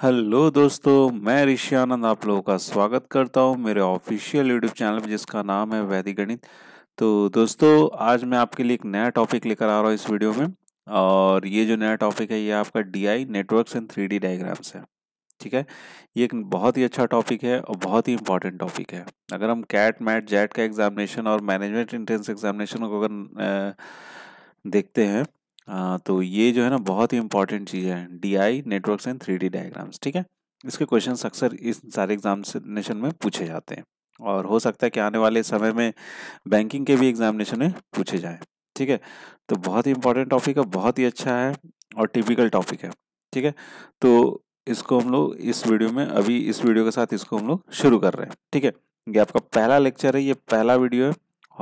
hello दोस्तों मैं ऋषि आनंद आप लोगों का स्वागत करता हूं मेरे ऑफिशियल यूट्यूब चैनल पर जिसका नाम है वैदिक गणित तो दोस्तों आज मैं आपके लिए एक नया टॉपिक लेकर आ रहा हूं इस वीडियो में और ये जो नया टॉपिक है ये आपका DI networks and three D diagrams है ठीक है ये एक बहुत ही अच्छा टॉपिक है और बहुत ही इंपॉर्टेंट टॉपिक है अगर हम कैट मैट जैट का एग्जामिनेशन और मैनेजमेंट इंट्रेंस एग्जामिनेशन को अगर देखते हैं आ, हाँ, तो ये जो है ना बहुत ही इंपॉर्टेंट चीज़ है D I network and three D diagrams ठीक है इसके क्वेश्चन अक्सर इस सारे एग्जामिनेशन में पूछे जाते हैं और हो सकता है कि आने वाले समय में बैंकिंग के भी एग्जामिनेशन में पूछे जाए ठीक है तो बहुत ही इंपॉर्टेंट टॉपिक है बहुत ही अच्छा है और टिपिकल टॉपिक है ठीक है तो इसको हम लोग इस वीडियो में अभी इस वीडियो के साथ इसको हम लोग शुरू कर रहे हैं ठीक है ये आपका पहला लेक्चर है ये पहला वीडियो है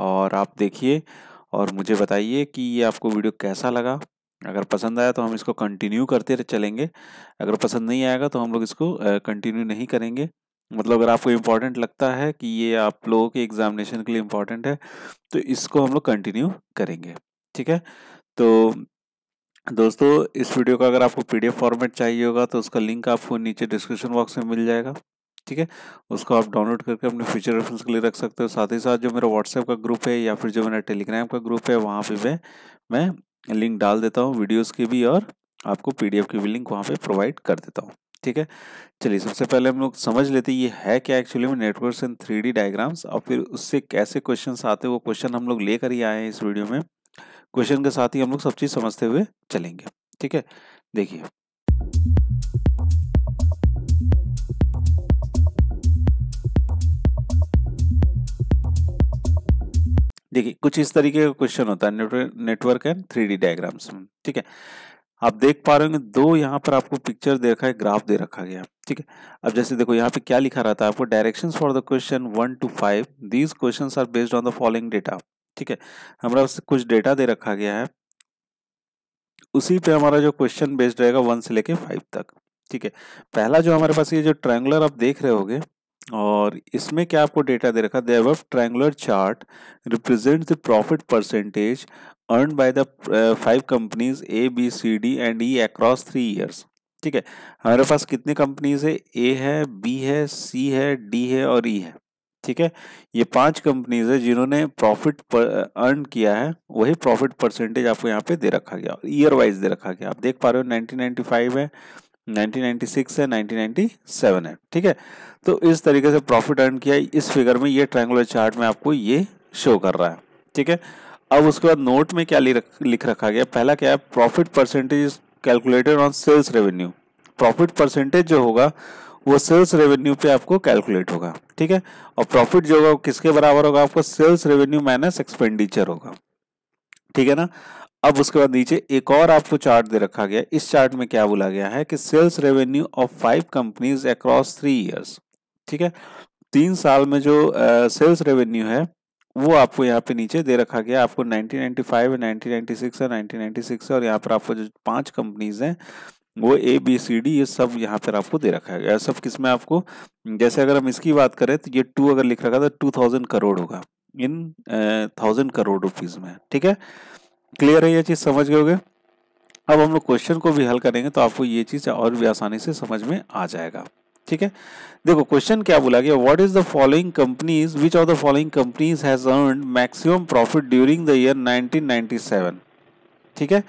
और आप देखिए और मुझे बताइए कि ये आपको वीडियो कैसा लगा अगर पसंद आया तो हम इसको कंटिन्यू करते चलेंगे अगर पसंद नहीं आएगा तो हम लोग इसको कंटिन्यू नहीं करेंगे मतलब अगर आपको इम्पॉर्टेंट लगता है कि ये आप लोगों के एग्जामिनेशन के लिए इम्पॉर्टेंट है तो इसको हम लोग कंटिन्यू करेंगे ठीक है तो दोस्तों इस वीडियो का अगर आपको पीडीएफ फॉर्मेट चाहिए होगा तो उसका लिंक आपको नीचे डिस्क्रिप्शन बॉक्स में मिल जाएगा ठीक है उसको आप डाउनलोड करके अपने फ्यूचर रेफरेंस के लिए रख सकते हो साथ ही साथ जो मेरा व्हाट्सएप का ग्रुप है या फिर जो मेरा टेलीग्राम का ग्रुप है वहाँ पर मैं मैं लिंक डाल देता हूँ वीडियोज़ की भी और आपको एफ की भी लिंक वहाँ पर प्रोवाइड कर देता हूँ ठीक है चलिए सबसे पहले हम लोग समझ लेते हैं ये है क्या एक्चुअली में networks and three D diagrams और फिर उससे कैसे क्वेश्चन आते हैं वो क्वेश्चन हम लोग लेकर ही आए हैं इस वीडियो में क्वेश्चन के साथ ही हम लोग सब चीज़ समझते हुए चलेंगे ठीक है देखिए देखिए कुछ इस तरीके का क्वेश्चन होता है network and three D diagrams ठीक है आप देख पा रहे होंगे दो यहाँ पर आपको पिक्चर दे रखा है ग्राफ दे रखा गया ठीक है अब जैसे देखो यहाँ पे क्या लिखा रहता है आपको directions for the question one two five these question are based on the following data ठीक है हमारा उससे कुछ डेटा दे रखा गया है उसी पे हमारा जो क्वेश्चन बेस्ड रहेगा वन से लेके फाइव तक ठीक है पहला जो हमारे पास ये जो ट्रैंगुलर आप देख रहे होगे और इसमें क्या आपको डेटा दे रखा है देव triangular chart represent the profit percentage earn by the five companies A B C D and E across three years ठीक है हमारे पास कितनी कंपनीज है ए है बी है सी है डी है और ई e है ठीक है ये पांच कंपनीज है जिन्होंने प्रॉफिट अर्न uh, किया है वही प्रॉफिट परसेंटेज आपको यहाँ पे दे रखा गया ईयर वाइज दे रखा गया आप देख पा रहे हो नाइनटीन है 1996 है 1997 है ठीक है तो इस तरीके से प्रॉफिट अर्न किया इस फिगर में ये ट्रायंगुलर चार्ट में आपको ये शो कर रहा है ठीक है अब उसके बाद नोट में क्या लिख रखा गया पहला क्या है profit percentage calculated on sales revenue profit percentage जो होगा वो सेल्स रेवेन्यू पे आपको कैलकुलेट होगा ठीक है और प्रॉफिट जो होगा किसके बराबर होगा आपको सेल्स रेवेन्यू माइनस एक्सपेंडिचर होगा ठीक है ना अब उसके बाद नीचे एक और आपको चार्ट दे रखा गया इस चार्ट में क्या बोला गया है कि sales revenue of five companies across three years ठीक है तीन साल में जो सेल्स uh, रेवेन्यू है वो आपको यहाँ पे नीचे दे रखा गया आपको 1995 1996 और 1996 और यहाँ पर आपको जो पांच कंपनीज हैं वो ए बी सी डी ये सब यहाँ पर आपको दे रखा है सब किस में आपको जैसे अगर हम इसकी बात करें तो ये टू अगर लिख रखा था टू तो थाउजेंड करोड़ होगा इन थाउजेंड करोड़ रुपीज में ठीक है क्लियर है ये चीज़ समझ गए होगे अब हम लोग क्वेश्चन को भी हल करेंगे तो आपको ये चीज़ और भी आसानी से समझ में आ जाएगा ठीक है देखो क्वेश्चन क्या बोला गया what is the following companies which of the following companies has earn maximum profit during the year 1997 ठीक है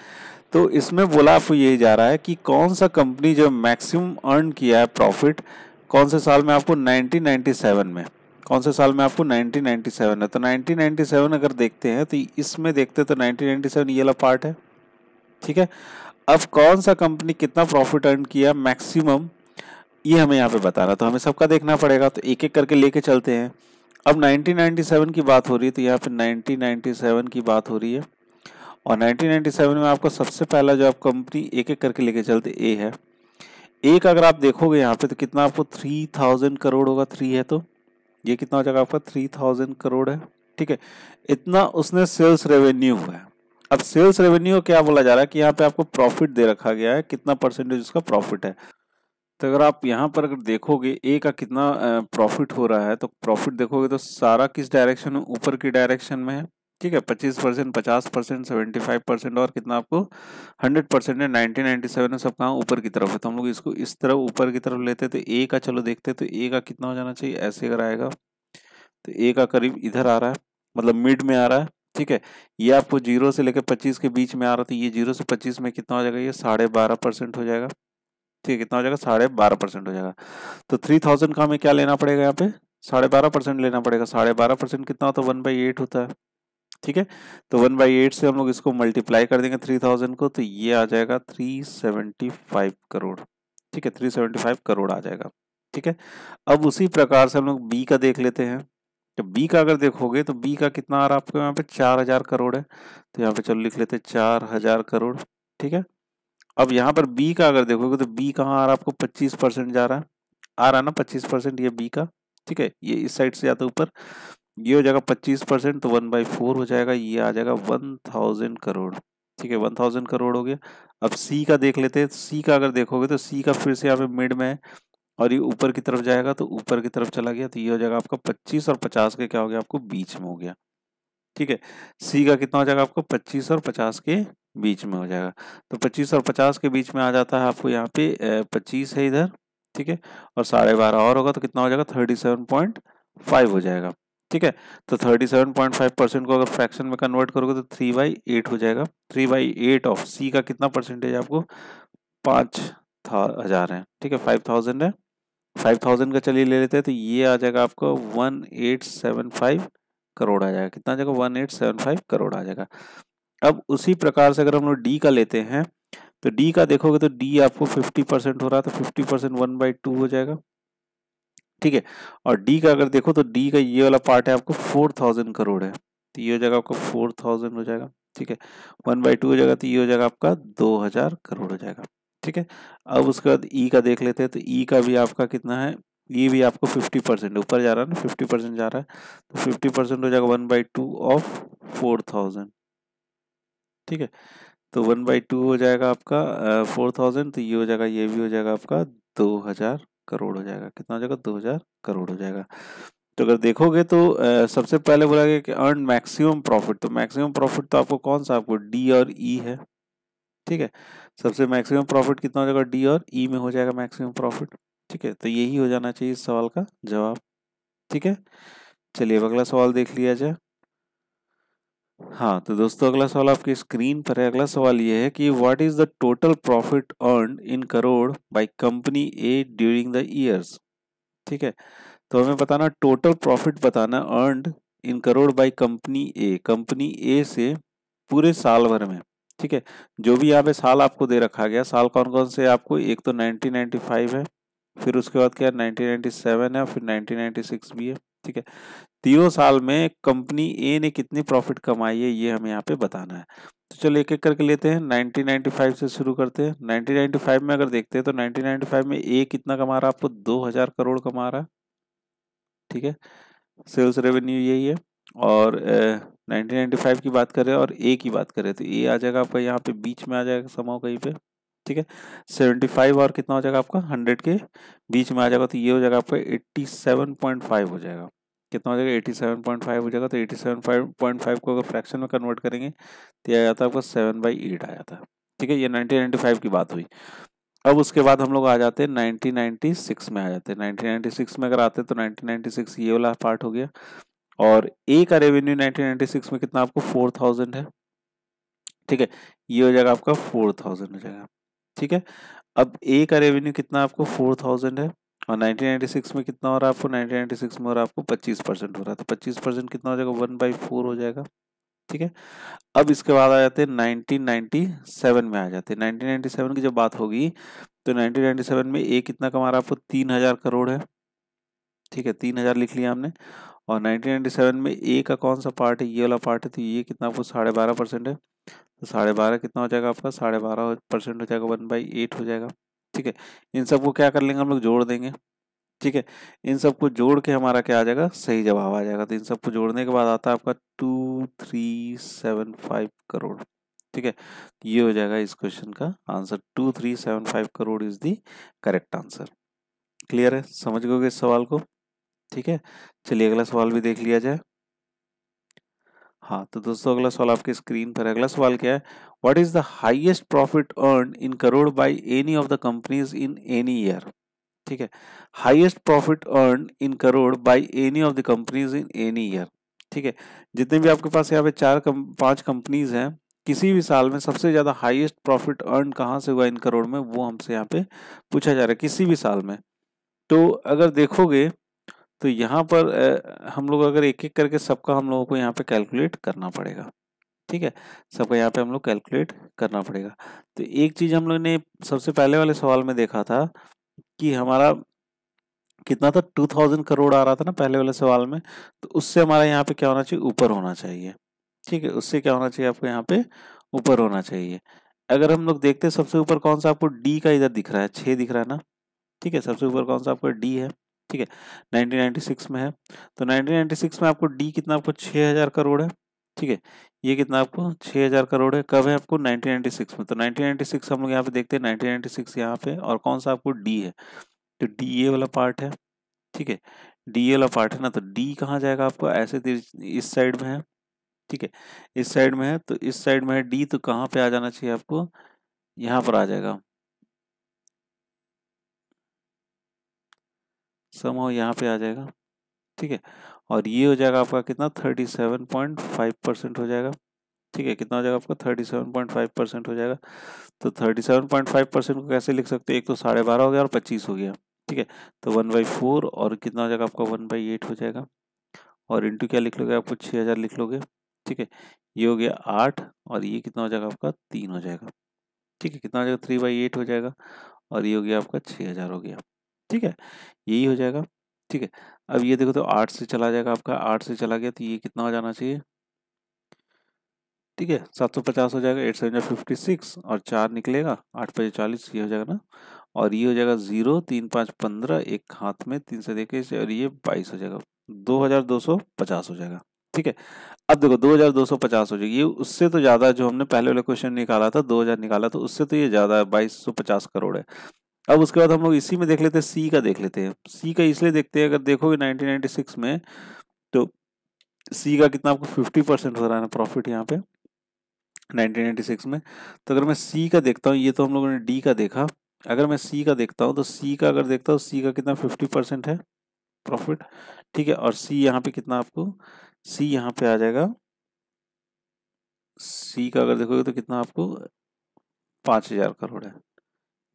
तो इसमें बोला आपको यही जा रहा है कि कौन सा कंपनी जो मैक्सिमम अर्न किया है प्रॉफिट कौन से साल में आपको नाइनटीन में कौन से साल में आपको 1997 है तो 1997 अगर देखते हैं तो इसमें देखते तो 1997 ये वाला पार्ट है ठीक है अब कौन सा कंपनी कितना प्रॉफिट अर्न किया मैक्सिमम ये हमें यहाँ पे बताना तो हमें सबका देखना पड़ेगा तो एक एक करके लेके चलते हैं अब 1997 की बात हो रही है तो यहाँ पे 1997 की बात हो रही है और 1997 में आपका सबसे पहला जो आप कंपनी एक एक करके लेके चलते ए है एक अगर आप देखोगे यहाँ पे तो कितना आपको 3000 करोड़ होगा थ्री है तो ये कितना हो जाएगा आपका थ्री थाउजेंड करोड़ है ठीक है इतना उसने सेल्स रेवेन्यू है अब सेल्स रेवेन्यू क्या बोला जा रहा है कि यहाँ पे आपको प्रॉफिट दे रखा गया है कितना परसेंटेज उसका प्रॉफिट है तो अगर आप यहाँ पर अगर देखोगे ए का कितना प्रॉफिट हो रहा है तो प्रॉफिट देखोगे तो सारा किस डायरेक्शन में ऊपर की डायरेक्शन में है ठीक है पच्चीस परसेंट पचास परसेंट सेवेंटी फाइव परसेंट और कितना आपको हंड्रेड परसेंट है नाइनटीन नाइन्टी सेवन सब कहाँ ऊपर की तरफ है तो हम लोग इसको इस तरफ ऊपर की तरफ लेते तो ए का चलो देखते तो ए का कितना हो जाना चाहिए ऐसे अगर आएगा तो ए का करीब इधर आ रहा है मतलब मिड में आ रहा है ठीक है ये आपको जीरो से लेकर पच्चीस के बीच में आ रहा था ये जीरो से पच्चीस में कितना हो जाएगा ये साढ़े बारह परसेंट हो जाएगा ठीक है कितना हो जाएगा साढ़े बारह परसेंट हो जाएगा तो थ्री थाउजेंड का हमें क्या लेना पड़ेगा यहाँ पे साढ़े बारह परसेंट लेना पड़ेगा साढ़े बारह परसेंट कितना होता है वन बाई एट होता है ठीक है तो वन बाई एट से हम लोग इसको मल्टीप्लाई कर देंगे थ्री थाउजेंड को तो ये आ जाएगा थ्री सेवेंटी फाइव करोड़ ठीक है थ्री सेवेंटी फाइव करोड़ आ जाएगा ठीक है अब उसी प्रकार से हम लोग बी का देख लेते हैं तो बी का अगर देखोगे तो बी का कितना आ रहा है आपको यहाँ पे चार हजार करोड़ है तो यहाँ पे चलो लिख लेते हैं चार हजार करोड़ ठीक है अब यहाँ पर बी का अगर देखोगे तो बी कहाँ आ रहा है आपको पच्चीस परसेंट जा रहा है आ रहा है ना पच्चीस परसेंट ये बी का ठीक है ये इस साइड से जाता है ऊपर ये हो जाएगा पच्चीस परसेंट तो वन बाई फोर हो जाएगा ये आ जाएगा वन थाउजेंड करोड़ ठीक है वन थाउजेंड करोड़ हो गया अब सी का देख लेते हैं सी का अगर देखोगे तो सी का फिर से यहाँ पे मिड में है और ये ऊपर की तरफ जाएगा तो ऊपर की तरफ चला गया तो ये हो जाएगा आपका पच्चीस और पचास के क्या हो गया आपको बीच में हो गया ठीक है सी का कितना हो जाएगा आपको पच्चीस और पचास के बीच में हो जाएगा तो पच्चीस और पचास के बीच में आ जाता है आपको यहाँ पे पच्चीस है इधर ठीक है और साढ़े बारह और होगा तो कितना हो जाएगा थर्टी सेवन पॉइंट फाइव हो जाएगा ठीक है तो 37.5 परसेंट को अगर फ्रैक्शन में कन्वर्ट करोगे तो थ्री बाई एट हो जाएगा three by eight of C का कितना परसेंटेज आपको पाँच हजार है ठीक है फाइव थाउजेंड है फाइव थाउजेंड का चलिए ले लेते हैं तो ये आ जाएगा आपको one eight seven five crore आ जाएगा कितना जाएगा one eight seven five crore आ जाएगा अब उसी प्रकार से अगर हम लोग डी का लेते हैं तो डी का देखोगे तो डी आपको फिफ्टी परसेंट हो रहा है तो fifty percent one by two हो जाएगा ठीक है और डी का अगर देखो तो डी का ये वाला पार्ट है आपको फोर थाउजेंड करोड़ है तो ये हो जाएगा आपका फोर थाउजेंड हो जाएगा ठीक है वन बाई टू हो जाएगा तो ये हो जाएगा आपका दो हजार करोड़ हो जाएगा ठीक है अब उसके बाद ई e का देख लेते हैं तो ई e का भी आपका कितना है ये भी आपको फिफ्टी परसेंट ऊपर जा रहा है ना फिफ्टी परसेंट जा रहा है तो फिफ्टी परसेंट हो जाएगा one by two of four thousand ठीक है तो वन बाई टू हो जाएगा आपका फोर थाउजेंड तो ये हो जाएगा ये भी हो जाएगा आपका दो हजार करोड़ हो जाएगा कितना हो जाएगा दो हजार करोड़ हो जाएगा तो अगर देखोगे तो आ, सबसे पहले बोला गया कि अर्न मैक्सिमम प्रॉफिट तो मैक्सिमम प्रॉफिट तो आपको कौन सा आपको डी और ई e है ठीक है सबसे मैक्सिमम प्रॉफिट कितना हो जाएगा डी और ई e में हो जाएगा मैक्सिमम प्रॉफिट ठीक है तो यही हो जाना चाहिए इस सवाल का जवाब ठीक है चलिए अगला सवाल देख लिया जाए हाँ तो दोस्तों अगला सवाल आपकी स्क्रीन पर है अगला सवाल ये है कि what is the total profit earn in crore by company A during the years ठीक है तो हमें बताना टोटल प्रॉफिट बताना earn in crore by company A company A से पूरे साल भर में ठीक है जो भी यहाँ पे साल आपको दे रखा गया साल कौन कौन से आपको एक तो नाइनटीन है फिर उसके बाद क्या नाइनटीन है फिर नाइनटीन भी है ठीक है तीनों साल में कंपनी ए ने कितनी प्रॉफिट कमाई है ये हमें यहाँ पे बताना है तो चलो एक एक करके लेते हैं 1995 से शुरू करते हैं 1995 में अगर देखते हैं तो 1995 में ए कितना कमा रहा है आपको 2000 करोड़ कमा रहा है ठीक है सेल्स रेवेन्यू यही है और नाइनटीन 1995 की बात करें और ए की बात करें तो ए आ जाएगा आपका यहाँ पे बीच में आ जाएगा समाओ कहीं पे ठीक है सेवेंटी फाइव और कितना हो जाएगा आपका हंड्रेड के बीच में आ जाएगा तो ये हो जाएगा आपका एट्टी सेवन पॉइंट फाइव हो जाएगा कितना हो जाएगा एटी सेवन पॉइंट फाइव हो जाएगा तो eighty seven five point five को अगर फ्रैक्शन में कन्वर्ट करेंगे तो यह आ जाता है आपका सेवन बाई एट आ जाता है ठीक है ये नाइनटीन नाइन्टी फाइव की बात हुई अब उसके बाद हम लोग आ जाते हैं नाइनटीन नाइन्टी सिक्स में आ जाते हैं नाइनटीन नाइन्टी सिक्स में अगर आते हैं तो नाइनटीन नाइन्टी सिक्स ये वाला पार्ट हो गया और ए का रेवेन्यू नाइनटीन नाइन्टी सिक्स में कितना आपको फोर थाउजेंड है ठीक है ये हो जाएगा आपका फोर थाउजेंड हो जाएगा ठीक है अब ए का रेवेन्यू कितना आपको फोर थाउजेंड है और 1996 में कितना हो रहा है आपको 1996 में हो आपको 25 परसेंट हो रहा है तो 25 परसेंट कितना हो जाएगा वन बाई फोर हो जाएगा ठीक है अब इसके बाद आ जाते हैं 1997 में आ जाते हैं 1997 की जब बात होगी तो 1997 में ए कितना कमा रहा है आपको तीन हजार करोड़ है ठीक है तीन हजार लिख लिया हमने और 1997 में ए का कौन सा पार्ट है ये वाला पार्ट है तो ये कितना आपको साढ़े बारह परसेंट है तो साढ़े बारह कितना हो जाएगा आपका साढ़े बारह परसेंट हो जाएगा वन बाई एट हो जाएगा ठीक है इन सबको क्या कर लेंगे हम लोग जोड़ देंगे ठीक है इन सबको जोड़ के हमारा क्या आ जाएगा सही जवाब आ जाएगा तो इन सबको जोड़ने के बाद आता है आपका two three seven five crore ठीक है ये हो जाएगा इस क्वेश्चन का answer two three seven five crore is the correct answer clear है समझ गए इस सवाल को ठीक है चलिए अगला सवाल भी देख लिया जाए हाँ तो दोस्तों अगला सवाल आपके स्क्रीन पर है अगला सवाल क्या है what is the highest profit earn in crore by any of the companies in any year ठीक है highest profit earn in crore by any of the companies in any year ठीक है जितने भी आपके पास यहाँ पे चार कम, पांच कंपनीज हैं किसी भी साल में सबसे ज़्यादा हाइएस्ट प्रॉफिट अर्न कहाँ से हुआ इन करोड़ में वो हमसे यहाँ पे पूछा जा रहा है किसी भी साल में तो अगर देखोगे तो यहाँ पर हम लोग अगर एक एक करके सबका हम लोगों को यहाँ पे कैलकुलेट करना पड़ेगा ठीक है सबका यहाँ पे हम लोग कैलकुलेट करना पड़ेगा तो एक चीज़ हम लोग ने सबसे पहले वाले सवाल में देखा था कि हमारा कितना था टू थाउजेंड करोड़ आ रहा था ना पहले वाले सवाल में तो उससे हमारा यहाँ पे क्या होना चाहिए ऊपर होना चाहिए ठीक है उससे क्या होना चाहिए आपको यहाँ पे ऊपर होना चाहिए अगर हम लोग देखते हैं सबसे ऊपर कौन सा आपको डी का इधर दिख रहा है छः दिख रहा है ना ठीक है सबसे ऊपर कौन सा आपको डी है ठीक है 1996 में है तो 1996 में आपको डी कितना आपको 6000 करोड़ है ठीक है ये कितना आपको 6000 करोड़ है कब है आपको 1996 में तो 1996 हम लोग यहाँ पे देखते हैं 1996 यहाँ पे और कौन सा आपको डी है तो डी ए वाला पार्ट है ठीक है डी ए वाला पार्ट है ना तो डी कहाँ जाएगा आपको ऐसे इस साइड में है ठीक है इस साइड में है तो इस साइड में है डी तो कहाँ पे आ जाना चाहिए आपको यहाँ पर आ जाएगा सम हो यहाँ पे आ जाएगा ठीक है और ये हो जाएगा आपका कितना thirty seven point five percent हो जाएगा ठीक है कितना हो जाएगा आपका thirty seven point five percent हो जाएगा तो thirty seven point five percent को कैसे लिख सकते हैं एक तो साढ़े बारह हो गया और पच्चीस हो गया ठीक है तो वन बाई फोर और कितना हो जाएगा आपका वन बाई एट हो जाएगा और इंटू क्या लिख लोगे आपको छः हज़ार लिख लोगे ठीक है ये हो गया आठ और ये कितना हो जाएगा आपका तीन हो जाएगा ठीक है कितना हो जाएगा थ्री बाई एट हो जाएगा और ये हो गया आपका छः हज़ार हो गया ठीक है यही हो जाएगा ठीक है अब ये देखो तो आठ से चला जाएगा आपका आठ से चला गया तो ये कितना हो जाना चाहिए ठीक है सात सौ पचास हो जाएगा एट सेवन फिफ्टी सिक्स और चार निकलेगा आठ पचास चालीस ये हो जाएगा ना और ये हो जाएगा जीरो तीन पाँच पंद्रह एक हाथ में तीन से देखे इसे और ये बाईस हो जाएगा दो हजार दो सौ पचास हो जाएगा ठीक है अब देखो दो हजार दो सौ पचास हो जाएगी ये उससे तो ज़्यादा जो हमने पहले वाले क्वेश्चन निकाला था दो हजार निकाला तो उससे तो ये ज़्यादा है बाईस सौ पचास करोड़ है अब उसके बाद हम लोग इसी में देख लेते हैं सी का देख लेते हैं सी का इसलिए देखते हैं अगर देखोगे 1996 में तो सी का कितना आपको 50 परसेंट हो रहा है ना प्रॉफिट यहाँ पे 1996 में तो अगर मैं सी का देखता हूँ ये तो हम लोगों ने डी का देखा अगर मैं सी का देखता हूँ तो सी का अगर देखता हूँ सी तो का कितना फिफ्टी परसेंट है प्रॉफिट ठीक है और सी यहाँ पे कितना आपको सी यहाँ पे आ जाएगा सी का अगर देखोगे तो कितना आपको पाँच हजार करोड़ है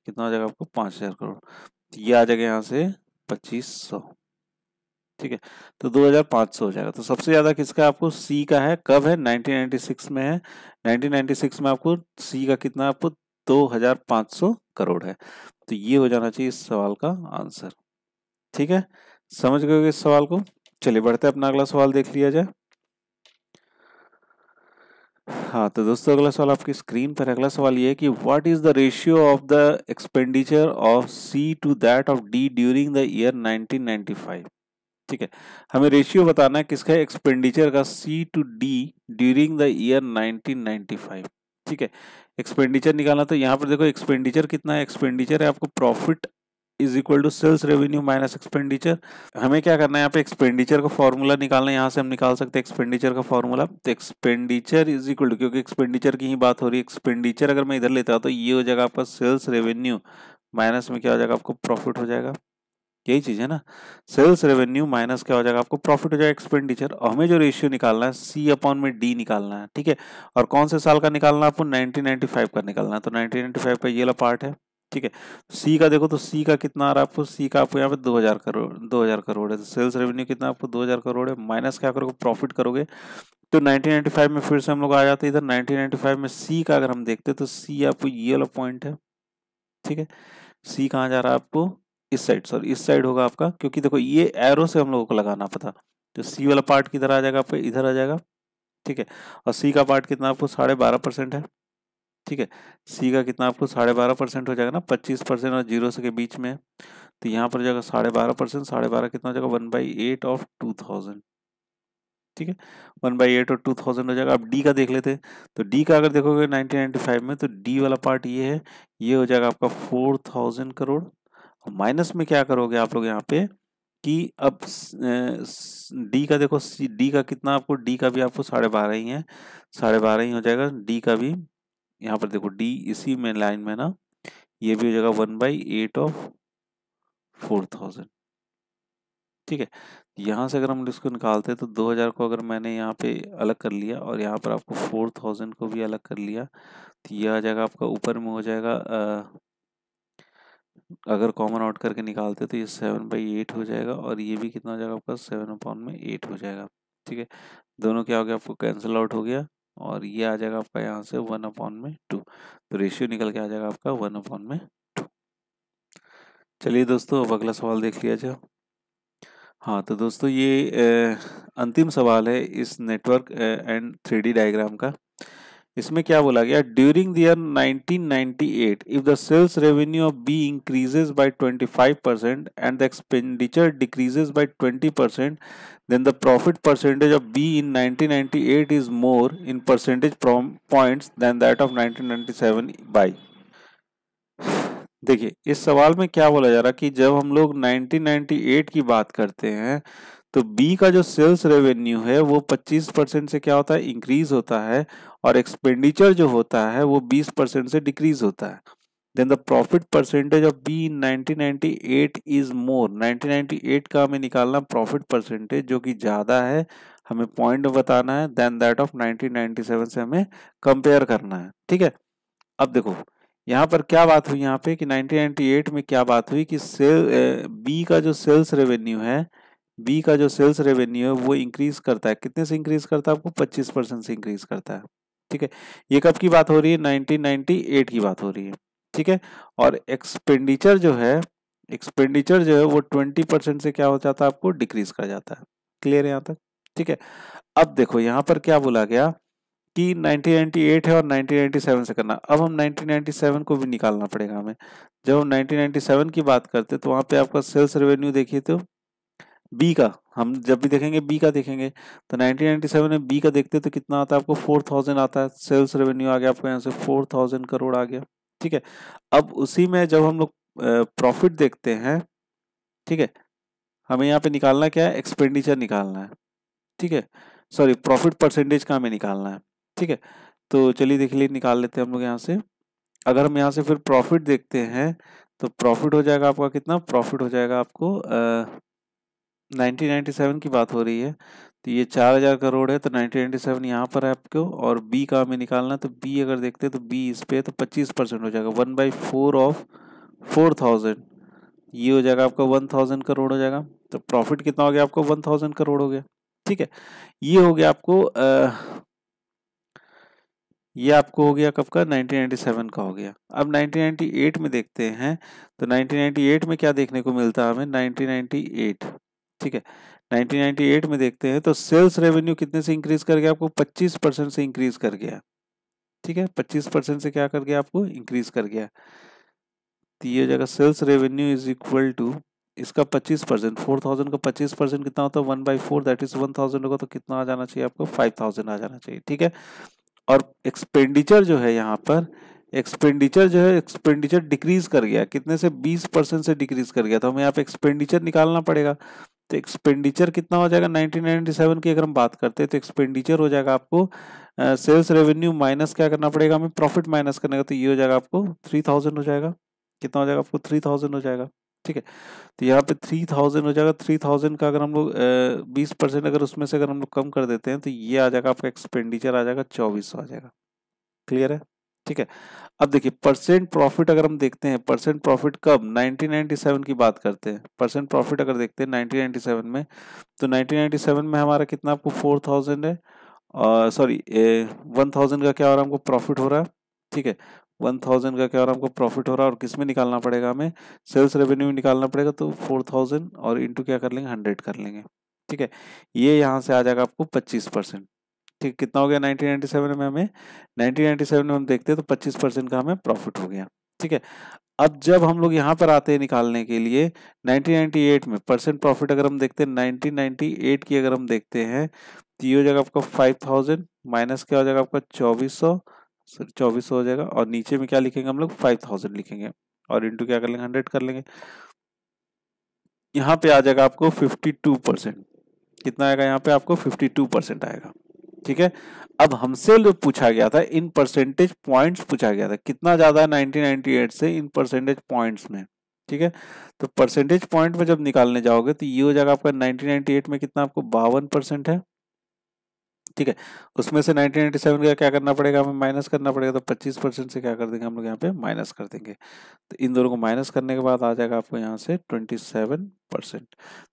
कितना आ जाएगा आपको पाँच हजार करोड़ तो ये आ जाएगा यहाँ से पच्चीस सौ ठीक है तो दो हज़ार पाँच सौ हो जाएगा तो सबसे ज़्यादा किसका आपको सी का है कब है 1996 में है 1996 में आपको सी का कितना आपको दो 2500 करोड़ है तो ये हो जाना चाहिए इस सवाल का आंसर ठीक है समझ गए इस सवाल को चलिए बढ़ते हैं अपना अगला सवाल देख लिया जाए हाँ तो दोस्तों अगला सवाल आपकी स्क्रीन पर अगला सवाल ये है कि what is the ratio of the expenditure of C to that of D during the year 1995 ठीक है हमें रेशियो बताना है किसका एक्सपेंडिचर का C to D during the year 1995 ठीक है एक्सपेंडिचर निकालना तो यहाँ पर देखो एक्सपेंडिचर कितना है एक्सपेंडिचर है आपको profit is equal to sales revenue minus expenditure हमें क्या करना है यहाँ पे एक्सपेंडिचर का फॉर्मूला निकालना है यहाँ से हम निकाल सकते हैं एक्सपेंडिचर का फॉर्मूला तो एक्सपेंडिचर इज इक्वल टू क्योंकि एक्सपेंडिचर की ही बात हो रही है एक्सपेंडिचर अगर मैं इधर लेता तो ये हो जाएगा आपका सेल्स रेवेन्यू माइनस में क्या हो जाएगा आपको प्रॉफिट हो जाएगा यही चीज़ है ना सेल्स रेवेन्यू माइनस क्या हो जाएगा आपको प्रॉफिट हो जाएगा एक्सपेंडिचर और हमें जो रेशियो निकालना है सी अपॉन में डी निकालना है ठीक है और कौन से साल का निकालना है आपको 1995 का निकालना है तो 1995 का ये वाला पार्ट है ठीक है सी का देखो तो सी का कितना आ रहा है आपको सी का आपको यहाँ पे दो हजार करोड़ दो हजार करोड़ है तो सेल्स रेवेन्यू कितना आपको दो हजार करोड़ है माइनस क्या करोगे प्रॉफिट करोगे तो 1995 में फिर से हम लोग आ जाते हैं इधर 1995 में सी का अगर हम देखते हैं तो सी आपको ये वाला पॉइंट है ठीक है सी कहाँ जा रहा है आपको इस साइड सॉरी इस साइड होगा आपका क्योंकि देखो ये एरो से हम लोगों को लगाना पता तो सी वाला पार्ट किधर आ जाएगा आपको इधर आ जाएगा ठीक है और सी का पार्ट कितना आपको साढ़े बारह परसेंट है ठीक है सी का कितना आपको साढ़े बारह परसेंट हो जाएगा ना पच्चीस परसेंट और जीरो से के बीच में तो यहाँ पर जाएगा साढ़े बारह परसेंट साढ़े बारह कितना हो जाएगा one by eight of two thousand ठीक है one by eight of two thousand हो जाएगा आप डी का देख लेते हैं तो डी का अगर देखोगे नाइनटीन नाइनटी फाइव में तो डी वाला पार्ट ये है ये हो जाएगा आपका फोर थाउजेंड करोड़ और माइनस में क्या करोगे आप लोग यहाँ पे कि अब डी का देखो डी का कितना आपको डी का भी आपको साढ़े बारह ही है साढ़े बारह ही हो जाएगा डी का भी यहाँ पर देखो डी इसी में लाइन में ना ये भी हो जाएगा one by eight of four thousand ठीक है यहाँ से अगर हम इसको निकालते हैं तो दो हजार को अगर मैंने यहाँ पे अलग कर लिया और यहाँ पर आपको फोर थाउजेंड को भी अलग कर लिया तो यह आ जाएगा आपका ऊपर में हो जाएगा आ, अगर कॉमन आउट करके निकालते तो ये सेवन बाई एट हो जाएगा और ये भी कितना हो जाएगा आपका सेवन अपॉन में एट हो जाएगा ठीक है दोनों क्या हो गया आपको कैंसिल आउट हो गया और ये आ जाएगा आपका यहाँ से वन अपॉन में टू तो रेशियो निकल के आ जाएगा आपका वन अपॉन में टू चलिए दोस्तों अब अगला सवाल देख लिया जाए हाँ तो दोस्तों ये ए, अंतिम सवाल है इस नेटवर्क एंड थ्री डायग्राम का इसमें क्या बोला गया during the year 1998 if the sales revenue of B increases by 25 percent and the expenditure decreases by 20 percent then the profit percentage of B in 1998 is more in percentage points than that of 1997 by देखिए इस सवाल में क्या बोला जा रहा कि जब हम लोग 1998 की बात करते हैं तो बी का जो सेल्स रेवेन्यू है वो 25 परसेंट से क्या होता है इंक्रीज होता है और एक्सपेंडिचर जो होता है वो 20 परसेंट से डिक्रीज होता है then the profit percentage of B in 1998 is more 1998 का हमें निकालना प्रॉफिट परसेंटेज जो कि ज़्यादा है हमें पॉइंट बताना है देन दैट ऑफ नाइनटीन से हमें कंपेयर करना है ठीक है अब देखो यहाँ पर क्या बात हुई यहाँ पे कि 1998 में क्या बात हुई कि सेल बी का जो सेल्स रेवेन्यू है बी का जो सेल्स रेवेन्यू है वो इंक्रीज करता है कितने से इंक्रीज करता है आपको 25 परसेंट से इंक्रीज करता है ठीक है ये कब की बात हो रही है 1998 की बात हो रही है ठीक है और एक्सपेंडिचर जो है एक्सपेंडिचर जो है वो 20 परसेंट से क्या हो जाता है आपको डिक्रीज कर जाता है क्लियर है यहाँ तक ठीक है अब देखो यहाँ पर क्या बोला गया कि 1998 है और 1997 से करना अब हम 1997 को भी निकालना पड़ेगा हमें जब हम 1997 की बात करते तो वहाँ पे आपका सेल्स रेवेन्यू देखिए तो बी का हम जब भी देखेंगे बी का देखेंगे तो 1997 में बी का देखते तो कितना आता है आपको 4000 आता है सेल्स रेवेन्यू आ गया आपको यहाँ से 4000 करोड़ आ गया ठीक है अब उसी में जब हम लोग प्रॉफिट देखते हैं ठीक है हमें यहाँ पे निकालना क्या है एक्सपेंडिचर निकालना है ठीक है सॉरी प्रॉफिट परसेंटेज का हमें निकालना है ठीक है तो चलिए देख लीजिए निकाल लेते हैं हम लोग यहाँ से अगर हम यहाँ से फिर प्रॉफिट देखते हैं तो प्रॉफिट हो जाएगा आपका कितना प्रॉफिट हो जाएगा आपको 1997 की बात हो रही है तो ये चार हजार करोड़ है तो 1997 यहाँ पर है आपको और बी का में निकालना तो बी अगर देखते हैं तो बी इस पे तो 25 परसेंट हो जाएगा one by four of four thousand ये हो जाएगा आपका वन थाउजेंड करोड़ हो जाएगा तो प्रॉफिट कितना हो गया आपको वन थाउजेंड करोड़ हो गया ठीक है ये हो गया आपको आ, ये आपको हो गया कब का 1997 का हो गया अब 1998 में देखते हैं तो 1998 में क्या देखने को मिलता है हमें 1998 ठीक है 1998 में देखते हैं तो सेल्स रेवेन्यू कितने से इंक्रीज कर गया आपको 25 परसेंट से इंक्रीज कर गया ठीक है 25 परसेंट से क्या कर गया आपको इंक्रीज कर गया तो ये जगह sales revenue is equal to इसका 25 परसेंट फोर का 25 परसेंट कितना होता है one by four that is one thousand होगा तो कितना आ जाना चाहिए आपको फाइव थाउजेंड आ जाना चाहिए ठीक है और एक्सपेंडिचर जो है यहाँ पर एक्सपेंडिचर जो है एक्सपेंडिचर डिक्रीज कर गया कितने से 20 परसेंट से डिक्रीज कर गया तो हमें यहाँ पे एक्सपेंडिचर निकालना पड़ेगा तो एक्सपेंडिचर कितना हो जाएगा 1997 की अगर हम बात करते हैं तो एक्सपेंडिचर हो जाएगा आपको सेल्स रेवेन्यू माइनस क्या करना पड़ेगा हमें प्रॉफिट माइनस करने का तो ये हो जाएगा आपको थ्री थाउजेंड हो जाएगा कितना हो जाएगा आपको थ्री थाउजेंड हो जाएगा ठीक है तो यहाँ पे थ्री थाउजेंड हो जाएगा थ्री थाउजेंड का अगर हम लोग बीस परसेंट अगर उसमें से अगर हम लोग कम कर देते हैं तो ये आ जाएगा आपका एक्सपेंडिचर आ जाएगा चौबीस आ जाएगा क्लियर है ठीक है अब देखिए परसेंट प्रॉफिट अगर हम देखते हैं परसेंट प्रॉफिट कब 1997 की बात करते हैं परसेंट प्रॉफिट अगर देखते हैं 1997 में तो 1997 में हमारा कितना आपको 4000 है और सॉरी वन थाउजेंड का क्या हो रहा है हमको प्रॉफिट हो रहा है ठीक है वन थाउजेंड का क्या हो रहा है हमको प्रॉफिट हो रहा है और किस में निकालना पड़ेगा हमें सेल्स रेवेन्यू निकालना पड़ेगा तो फोर थाउजेंड और इंटू क्या कर लेंगे हंड्रेड कर लेंगे ठीक है ये यहाँ से आ जाएगा आपको पच्चीस परसेंट ठीक कितना हो गया 1997 में हमें 1997 में हम देखते हैं तो 25 परसेंट का हमें प्रॉफिट हो गया ठीक है अब जब हम लोग यहाँ पर आते हैं निकालने के लिए 1998 में परसेंट प्रॉफिट अगर हम देखते हैं 1998 की अगर हम देखते हैं तो ये हो जाएगा आपका 5000 माइनस क्या हो जाएगा आपका 2400 सॉरी चौबीस हो जाएगा और नीचे में क्या लिखेंगे हम लोग फाइव थाउजेंड लिखेंगे और इंटू क्या कर लेंगे हंड्रेड कर लेंगे यहाँ पे आ जाएगा आपको फिफ्टी टू परसेंट कितना आएगा यहाँ पे आपको फिफ्टी टू परसेंट आएगा ठीक है अब हमसे जो पूछा गया था इन परसेंटेज पॉइंट्स पूछा गया था कितना ज़्यादा है 1998 से इन परसेंटेज पॉइंट्स में ठीक है तो परसेंटेज पॉइंट में जब निकालने जाओगे तो ये हो जाएगा आपका 1998 में कितना आपको बावन परसेंट है ठीक है उसमें से 1987 का क्या करना पड़ेगा हमें माइनस करना पड़ेगा तो 25 परसेंट से क्या कर देंगे हम लोग यहाँ पे माइनस कर देंगे तो इन दोनों को माइनस करने के बाद आ जाएगा आपको यहाँ से 27 परसेंट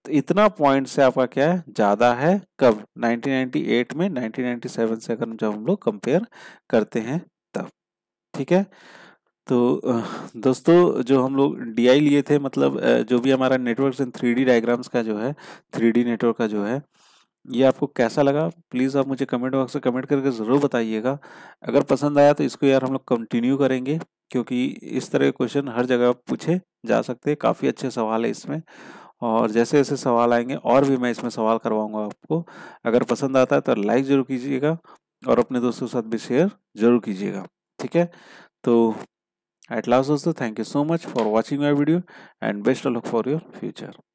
तो इतना पॉइंट से आपका क्या है ज़्यादा है कब 1998 में 1997 से अगर जब हम लोग कंपेयर करते हैं तब ठीक है तो दोस्तों जो हम लोग डी लिए थे मतलब जो भी हमारा नेटवर्क इन थ्री डायग्राम्स का जो है थ्री नेटवर्क का जो है ये आपको कैसा लगा प्लीज़ आप मुझे कमेंट बॉक्स में कमेंट करके ज़रूर बताइएगा अगर पसंद आया तो इसको यार हम लोग कंटिन्यू करेंगे क्योंकि इस तरह के क्वेश्चन हर जगह पूछे जा सकते हैं काफ़ी अच्छे सवाल है इसमें और जैसे जैसे सवाल आएंगे और भी मैं इसमें सवाल करवाऊंगा आपको अगर पसंद आता है तो लाइक ज़रूर कीजिएगा और अपने दोस्तों के साथ भी शेयर ज़रूर कीजिएगा ठीक है तो एट लास्ट दोस्तों thank you so much for watching my video and best luck for your future